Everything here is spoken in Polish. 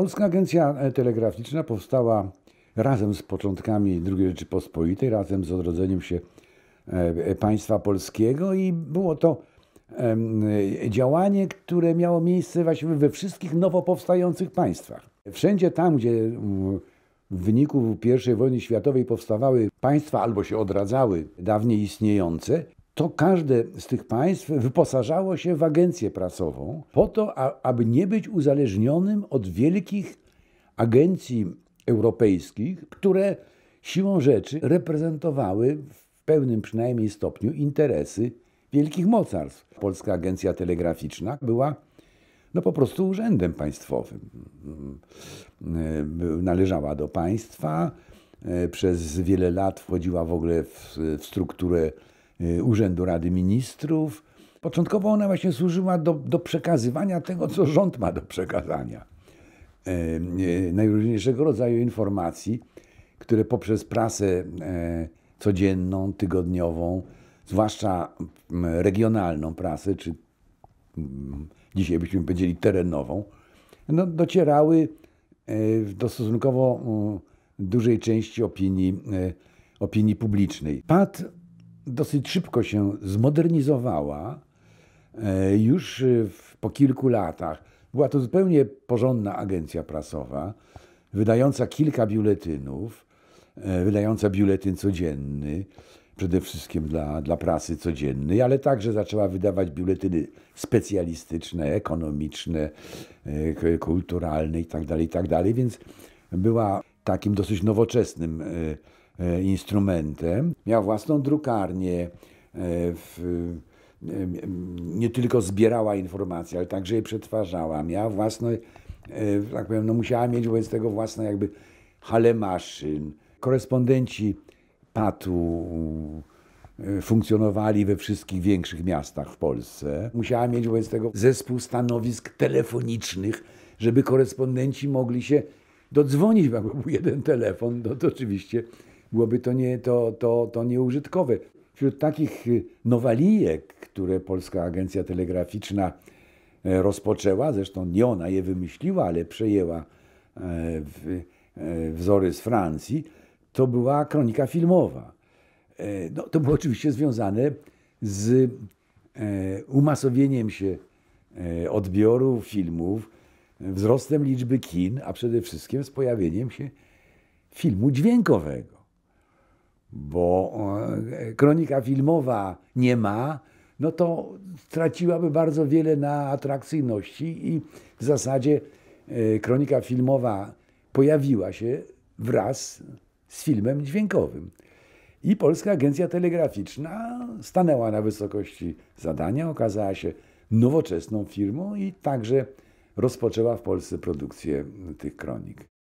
Polska Agencja Telegraficzna powstała razem z początkami II Rzeczypospolitej, razem z odrodzeniem się e, państwa polskiego i było to działanie, które miało miejsce właściwie we wszystkich nowo powstających państwach. Wszędzie tam, gdzie mm, w wyniku I wojny światowej powstawały państwa albo się odradzały dawniej istniejące, to każde z tych państw wyposażało się w agencję prasową po to, aby nie być uzależnionym od wielkich agencji europejskich, które siłą rzeczy reprezentowały w pewnym przynajmniej stopniu interesy wielkich mocarstw. Polska Agencja Telegraficzna była no po prostu urzędem państwowym. Mm, należała do państwa, e, przez wiele lat wchodziła w ogóle w, w strukturę Y, Urzędu Rady Ministrów. Początkowo ona właśnie służyła do, do przekazywania tego, co rząd ma do przekazania. E, e, najróżniejszego rodzaju informacji, które poprzez prasę e, codzienną, tygodniową, zwłaszcza regionalną prasę, czy dzisiaj byśmy powiedzieli terenową, no, docierały do stosunkowo dużej części opinii, opinii publicznej. Padł dosyć szybko się zmodernizowała. E, już e, w, po kilku latach była to zupełnie porządna agencja prasowa, wydająca kilka biuletynów, e, wydająca biuletyn codzienny, przede wszystkim dla, dla prasy codziennej, ale także zaczęła wydawać biuletyny specjalistyczne, ekonomiczne, kulturalne itd., tak itd., tak więc była takim dosyć nowoczesnym E, instrumentem. Miała własną drukarnię. E, w, e, nie tylko zbierała informacje, ale także je przetwarzała. Miała własne, tak powiem, no musiała mieć wobec tego własne jakby hale maszyn. Korespondenci patu u funkcjonowali we wszystkich większych miastach w Polsce. Musiała mieć wobec tego zespół stanowisk telefonicznych, żeby korespondenci mogli się dodzwonić, bo był jeden telefon, no to oczywiście byłoby to, nie, to, to, to nieużytkowe. Wśród takich y, nowalijek, które Polska Agencja Telegraficzna e, rozpoczęła, zresztą nie ona je wymyśliła, ale przejęła e, w, e, wzory z Francji, to była kronika filmowa. No, to było oczywiście związane z umasowieniem się odbioru filmów, wzrostem liczby kin, a przede wszystkim z pojawieniem się filmu dźwiękowego bo e, kronika filmowa nie ma, no to traciłaby bardzo wiele na atrakcyjności i w zasadzie e, kronika filmowa pojawiła się wraz z filmem dźwiękowym. I Polska Agencja Telegraficzna stanęła na wysokości zadania, okazała się nowoczesną firmą i także rozpoczęła w Polsce produkcję tych kronik.